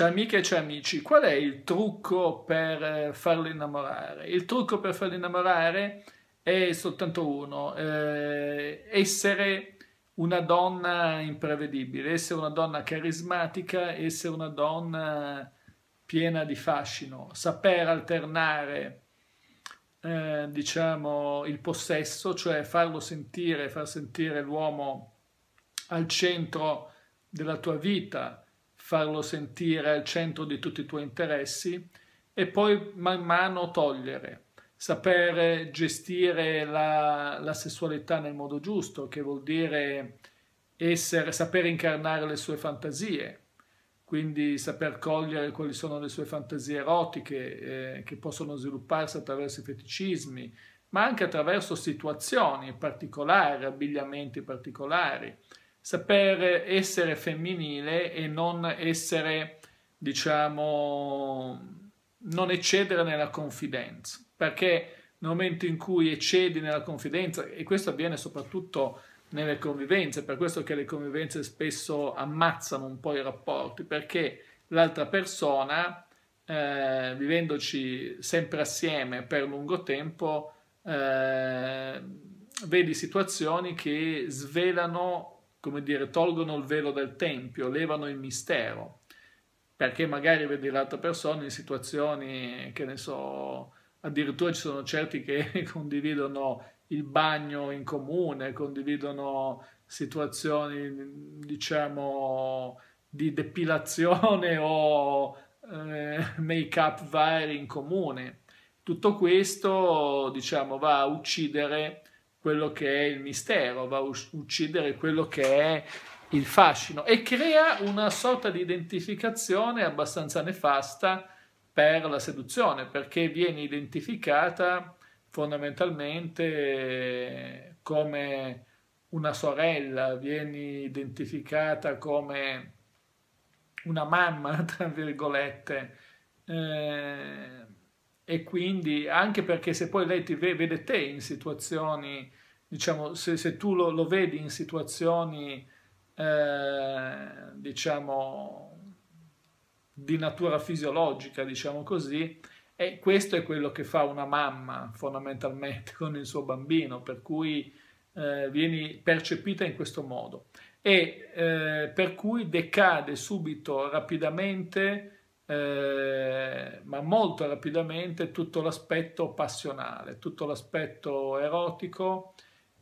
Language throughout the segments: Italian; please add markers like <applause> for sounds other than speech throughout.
C'è amiche e c'è amici. Qual è il trucco per eh, farlo innamorare? Il trucco per farlo innamorare è soltanto uno, eh, essere una donna imprevedibile, essere una donna carismatica, essere una donna piena di fascino, saper alternare eh, diciamo il possesso, cioè farlo sentire, far sentire l'uomo al centro della tua vita, farlo sentire al centro di tutti i tuoi interessi e poi man mano togliere, sapere gestire la, la sessualità nel modo giusto, che vuol dire essere, saper incarnare le sue fantasie, quindi saper cogliere quali sono le sue fantasie erotiche eh, che possono svilupparsi attraverso i feticismi, ma anche attraverso situazioni particolari, abbigliamenti particolari saper essere femminile e non essere, diciamo, non eccedere nella confidenza, perché nel momento in cui eccedi nella confidenza, e questo avviene soprattutto nelle convivenze, per questo che le convivenze spesso ammazzano un po' i rapporti, perché l'altra persona, eh, vivendoci sempre assieme per lungo tempo, eh, vedi situazioni che svelano come dire, tolgono il velo del tempio, levano il mistero, perché magari vedi l'altra persona in situazioni che ne so, addirittura ci sono certi che <laughs> condividono il bagno in comune, condividono situazioni, diciamo, di depilazione <laughs> o eh, make-up vari in comune. Tutto questo, diciamo, va a uccidere quello che è il mistero, va a uccidere quello che è il fascino e crea una sorta di identificazione abbastanza nefasta per la seduzione, perché viene identificata fondamentalmente eh, come una sorella, viene identificata come una mamma, <laughs> tra virgolette. Eh, e quindi anche perché se poi lei ti vede, vede te in situazioni, diciamo, se, se tu lo, lo, vedi in situazioni, eh, diciamo, di natura fisiologica, diciamo così, e questo è quello che fa una mamma fondamentalmente <laughs> con il suo bambino, per cui eh, vieni percepita in questo modo e eh, per cui decade subito, rapidamente, eh, ma molto rapidamente tutto l'aspetto passionale, tutto l'aspetto erotico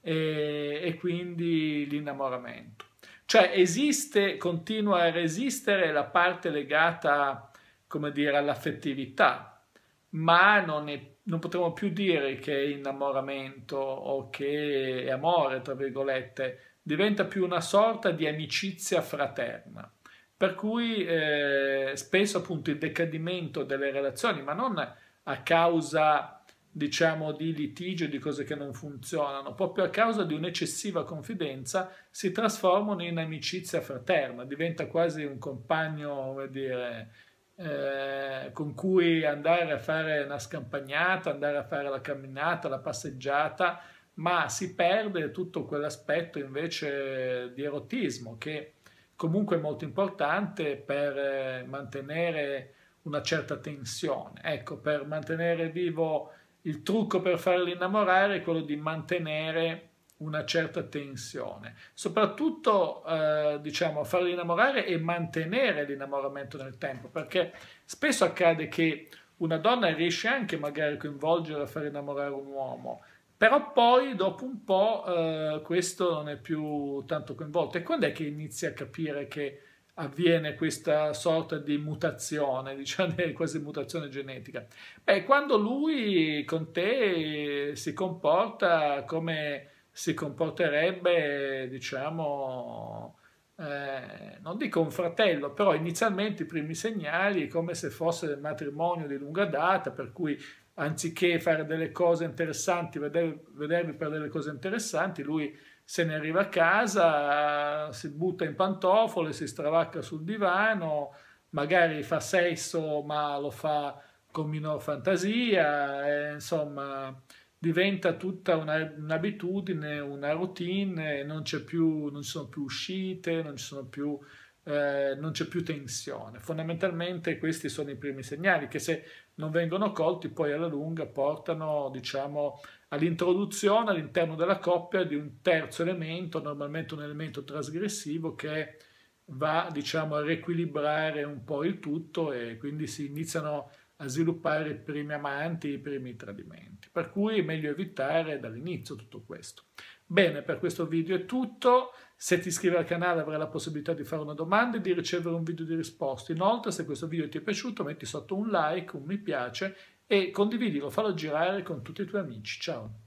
e, e quindi l'innamoramento. Cioè esiste, continua a resistere la parte legata, come dire, all'affettività, ma non, è, non potremo più dire che è innamoramento o che è amore, tra virgolette, diventa più una sorta di amicizia fraterna. Per cui eh, spesso appunto il decadimento delle relazioni, ma non a causa diciamo di litigio, di cose che non funzionano, proprio a causa di un'eccessiva confidenza si trasformano in amicizia fraterna, diventa quasi un compagno, come dire, eh, con cui andare a fare una scampagnata, andare a fare la camminata, la passeggiata, ma si perde tutto quell'aspetto invece di erotismo che comunque molto importante per eh, mantenere una certa tensione. Ecco, per mantenere vivo il trucco per farli innamorare è quello di mantenere una certa tensione, soprattutto eh, diciamo farli innamorare e mantenere l'innamoramento nel tempo, perché spesso accade che una donna riesce anche magari a coinvolgere a far innamorare un uomo, però poi dopo un po' eh, questo non è più tanto coinvolto. E quando è che inizia a capire che avviene questa sorta di mutazione, <laughs> diciamo quasi mutazione genetica? Beh, quando lui con te si comporta come si comporterebbe, diciamo, eh, non dico un fratello, però inizialmente i primi segnali è come se fosse un matrimonio di lunga data, per cui anziché fare delle cose interessanti, veder, vedervi per delle cose interessanti, lui se ne arriva a casa, si butta in pantofole, si stravacca sul divano, magari fa sesso ma lo fa con minor fantasia, eh, insomma diventa tutta una, un'abitudine, una routine, non, più, non, ci sono più uscite, non, più, eh, non c'è più tensione. Fondamentalmente questi sono i primi segnali che se non vengono colti poi alla lunga portano diciamo, all'introduzione all'interno della coppia di un terzo elemento, normalmente un elemento trasgressivo che va diciamo, a riequilibrare un po' il tutto e quindi si iniziano a sviluppare i primi amanti, i primi tradimenti. Per cui è meglio evitare dall'inizio tutto questo. Bene, per questo video è tutto. Se ti iscrivi al canale avrai la possibilità di fare una domanda e di ricevere un video di risposta. Inoltre, se questo video ti è piaciuto, metti sotto un like, un mi piace e condividilo, fallo girare con tutti i tuoi amici. Ciao!